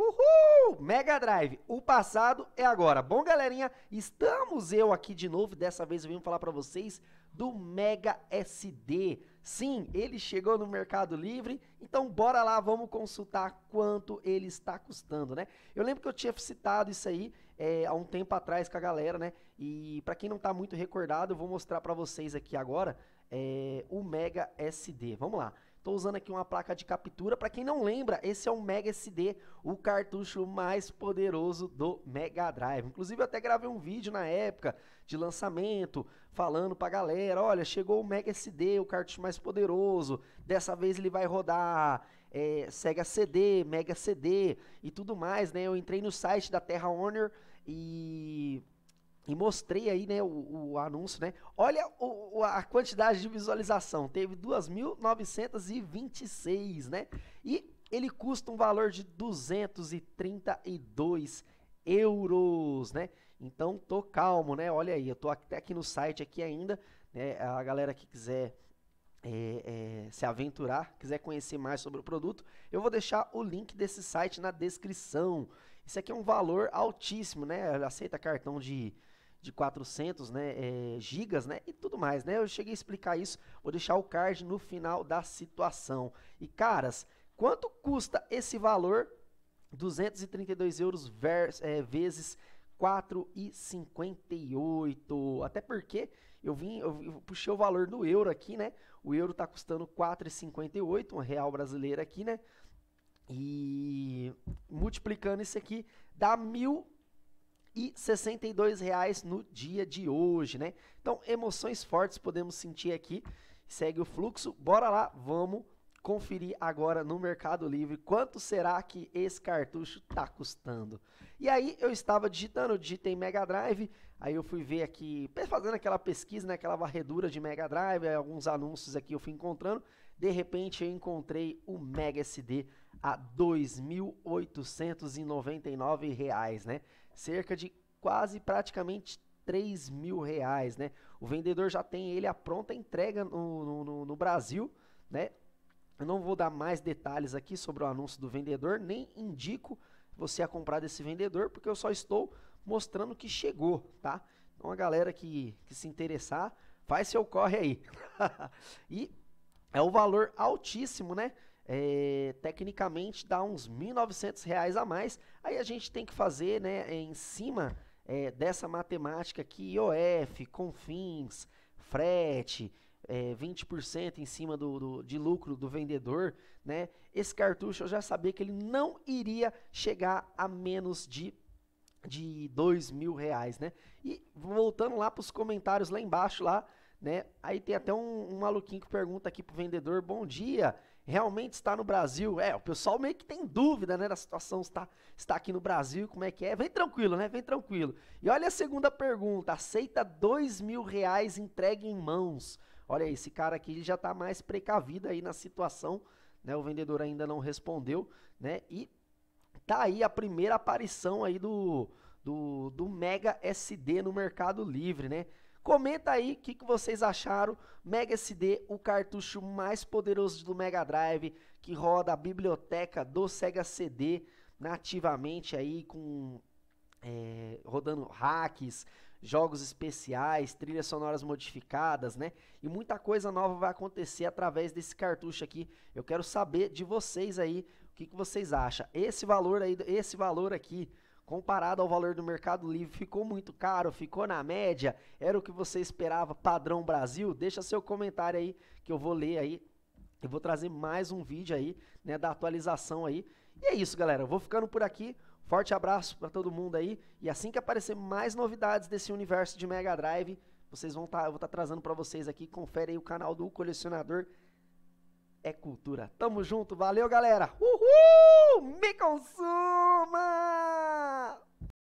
Uhul! Mega Drive, o passado é agora. Bom, galerinha, estamos eu aqui de novo. Dessa vez eu vim falar para vocês do Mega SD. Sim, ele chegou no Mercado Livre, então bora lá, vamos consultar quanto ele está custando, né? Eu lembro que eu tinha citado isso aí é, há um tempo atrás com a galera, né? E para quem não tá muito recordado, eu vou mostrar para vocês aqui agora é, o Mega SD. Vamos lá. Estou usando aqui uma placa de captura. Para quem não lembra, esse é o Mega SD, o cartucho mais poderoso do Mega Drive. Inclusive, eu até gravei um vídeo na época de lançamento, falando para a galera, olha, chegou o Mega SD, o cartucho mais poderoso. Dessa vez ele vai rodar é, Sega CD, Mega CD e tudo mais, né? Eu entrei no site da Terra Honor e e mostrei aí, né, o, o anúncio, né? Olha o, a quantidade de visualização, teve 2.926, né? E ele custa um valor de 232 euros, né? Então tô calmo, né? Olha aí, eu tô até aqui no site aqui ainda, né? A galera que quiser é, é, se aventurar, quiser conhecer mais sobre o produto, eu vou deixar o link desse site na descrição. Isso aqui é um valor altíssimo, né? Aceita cartão de de 400 né, é, gigas né, e tudo mais. Né? Eu cheguei a explicar isso, vou deixar o card no final da situação. E caras, quanto custa esse valor? 232 euros ver, é, eh, vezes 4,58. Até porque eu vim, eu, eu puxei o valor do euro aqui, né? O euro tá custando 4,58, um real brasileiro aqui, né? E multiplicando isso aqui dá mil e 62 reais no dia de hoje, né? Então, emoções fortes podemos sentir aqui. Segue o fluxo, bora lá, vamos conferir agora no Mercado Livre quanto será que esse cartucho tá custando. E aí eu estava digitando, digitei Mega Drive, aí eu fui ver aqui, fazendo aquela pesquisa, né, aquela varredura de Mega Drive, alguns anúncios aqui eu fui encontrando, de repente eu encontrei o Mega SD a R$ 2.899, né? Cerca de quase praticamente três mil reais, né? O vendedor já tem ele a pronta entrega no, no, no Brasil, né? Eu não vou dar mais detalhes aqui sobre o anúncio do vendedor, nem indico você a comprar desse vendedor, porque eu só estou mostrando que chegou, tá? Então a galera que, que se interessar, faz seu corre aí. e é um valor altíssimo, né? É, tecnicamente dá uns R$ 1.900 a mais. Aí a gente tem que fazer, né, é, em cima é, dessa matemática aqui, IOF, confins, frete, é, 20% em cima do, do, de lucro do vendedor, né? Esse cartucho eu já sabia que ele não iria chegar a menos de de dois mil reais, né? E voltando lá para os comentários lá embaixo lá, né? Aí tem até um, um, maluquinho que pergunta aqui pro vendedor: Bom dia, realmente está no Brasil? É, o pessoal meio que tem dúvida, né? Da situação está está aqui no Brasil, como é que é? Vem tranquilo, né? Vem tranquilo. E olha a segunda pergunta: Aceita dois mil reais entregue em mãos? olha, esse cara aqui ele já está mais precavido aí na situação, né? O vendedor ainda não respondeu, né? E tá aí a primeira aparição aí do, do, do Mega SD no Mercado Livre, né? Comenta aí o que, que, vocês acharam. Mega SD, o cartucho mais poderoso do Mega Drive, que roda a biblioteca do Sega CD nativamente aí com é, rodando hacks, jogos especiais, trilhas sonoras modificadas, né? E muita coisa nova vai acontecer através desse cartucho aqui. Eu quero saber de vocês aí o que, que vocês acham. Esse valor aí, esse valor aqui, comparado ao valor do Mercado Livre, ficou muito caro, ficou na média, era o que você esperava, padrão Brasil? Deixa seu comentário aí que eu vou ler aí. Eu vou trazer mais um vídeo aí, né, da atualização aí. E é isso, galera. Eu vou ficando por aqui. Forte abraço para todo mundo aí. E assim que aparecer mais novidades desse universo de Mega Drive, vocês vão estar, tá, eu vou estar tá trazendo para vocês aqui. Confere aí o canal do Colecionador. É cultura. Tamo junto, valeu galera. Uhul! Me consuma!